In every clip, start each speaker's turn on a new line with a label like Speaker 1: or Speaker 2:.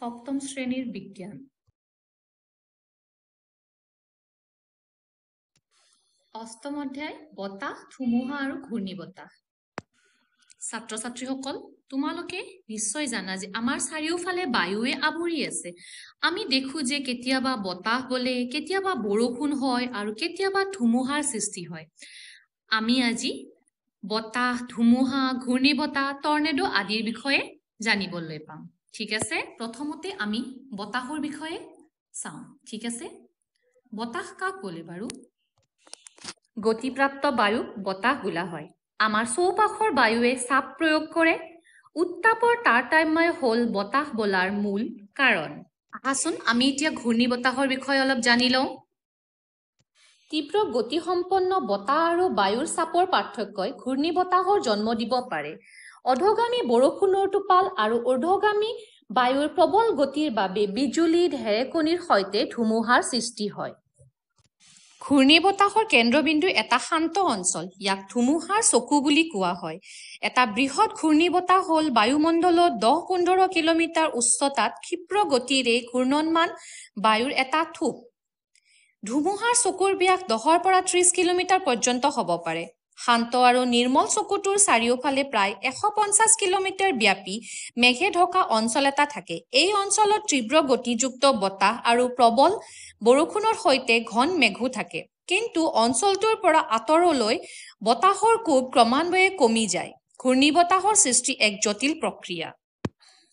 Speaker 1: সপ্তম শ্ৰেণীৰ বিজ্ঞান অষ্টম অধ্যায় বতাহ ধুমুহা আৰু ঘূৰ্ণি বতাহ ছাত্ৰ ছাত্ৰীসকল তোমালোকে নিশ্চয় জানা যে আমাৰ চাৰিওফালে বায়ুৱে আৱৰি আছে আমি দেখো যে কেতিয়াবা বতাহ বলে কেতিয়াবা বৰষুণ হয় আৰু কেতিয়াবা ধুমুহাৰ সৃষ্টি হয় আমি আজি বতাহ ধুমুহা ঘূৰ্ণি বতাহ টৰ্নেডো আদিৰ বিষয়ে জানিবলৈ পাম ঠিক আছে প্ৰথমতে আমি বতাহৰ বিষয়ে চাওঁ ঠিক আছে বতাহ কাক বোলে বাৰু গতিপ্ৰাপ্ত বায়ু বতাহ বোলা হয় আমাৰ চৌপাশৰ বায়ুৱে চাপ প্ৰয়োগ কৰে উত্তাপৰ তাৰতাম্যই হ'ল বতাহ বলাৰ মূল কাৰণ আহাচোন আমি এতিয়া ঘূৰ্ণী বতাহৰ বিষয়ে অলপ জানি লওঁ তীব্ৰ গতি সম্পন্ন বতাহ আৰু বায়ুৰ চাপৰ পাৰ্থক্যই ঘূৰ্ণী বতাহৰ জন্ম দিব পাৰে অধগামী বৰষুণৰ টোপাল আৰু অৰ্ধগামী বায়ুৰ প্ৰবল গতিৰ বাবে বিজুলী ঢেৰেকনিৰ সৈতে ধুমুহাৰ সৃষ্টি হয় ঘূৰ্ণী বতাহৰ কেন্দ্ৰবিন্দু এটা শান্ত অঞ্চল ইয়াক ধুমুহাৰ চকু বুলি কোৱা হয় এটা বৃহৎ ঘূৰ্ণী বতাহ হ'ল বায়ুমণ্ডলত দহ পোন্ধৰ কিলোমিটাৰ উচ্চতাত ক্ষীপ্ৰ গতিৰে ঘূৰ্ণনমান বায়ুৰ এটা থোপ ধুমুহাৰ চকুৰ ব্যাস দহৰ পৰা ত্ৰিশ কিলোমিটাৰ পৰ্যন্ত হ'ব পাৰে শান্ত আৰু নিৰ্মল চকুটোৰ চাৰিওফালে প্ৰায় এশ পঞ্চাছ কিলোমিটাৰ ব্যাপী মেঘে ঢকা অঞ্চল এটা থাকে এই অঞ্চলত তীব্ৰ গতিযুক্ত বতাহ আৰু প্ৰবল বৰষুণৰ সৈতে ঘন মেঘো থাকে কিন্তু অঞ্চলটোৰ পৰা আঁতৰলৈ বতাহৰ কোব ক্ৰমান্বয়ে কমি যায় ঘূৰ্ণী বতাহৰ সৃষ্টি এক জটিল প্ৰক্ৰিয়া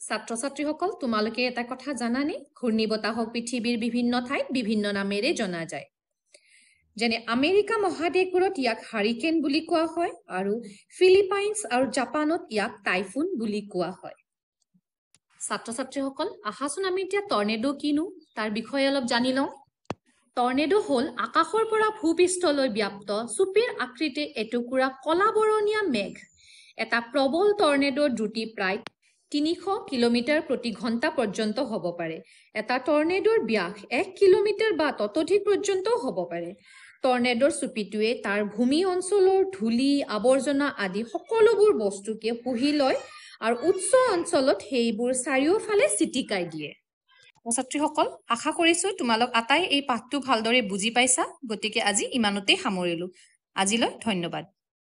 Speaker 1: ছাত্ৰ ছাত্ৰীসকল তোমালোকে এটা কথা জানানে ঘূৰ্ণী বতাহক পৃথিৱীৰ বিভিন্ন ঠাইত বিভিন্ন নামেৰে জনা যায় যেনে আমেৰিকা মহাদেশবোৰত ইয়াক হাৰিকেন বুলি কোৱা হয় আৰু ফিলিপাইনছ আৰু জাপানত ইয়াক টাইফুন বুলি কোৱা হয় ছাত্ৰ ছাত্ৰীসকল আহাচোন আমি এতিয়া টৰ্নেডো কিনো তাৰ বিষয়ে অলপ জানি লওঁ টৰ্নেডো হ'ল আকাশৰ পৰা ভূপৃষ্ঠলৈ ব্যাপ্ত চুপিৰ আকৃতিৰ এটুকুৰা কলাবৰণীয়া মেঘ এটা প্ৰবল টৰ্নেডৰ দ্ৰুতি প্ৰায় তিনিশ কিলোমিটাৰ প্ৰতি ঘণ্টা পৰ্যন্ত হ'ব পাৰে এটা টৰ্নেডোৰ ব্যাস এক কিলোমিটাৰ বা ততোধিক পৰ্যন্তও হ'ব পাৰে টৰ্নেডৰ চুপিটোৱে তাৰ ভূমি অঞ্চলৰ ধূলি আৱৰ্জনা আদি সকলোবোৰ বস্তুকে পুহি লয় আৰু উচ্চ অঞ্চলত সেইবোৰ চাৰিওফালে চিটিকাই দিয়ে ছাত্ৰীসকল আশা কৰিছো তোমালোক আটাই এই পাঠটো ভালদৰে বুজি পাইছা গতিকে আজি ইমানতে সামৰিলো আজিলৈ ধন্যবাদ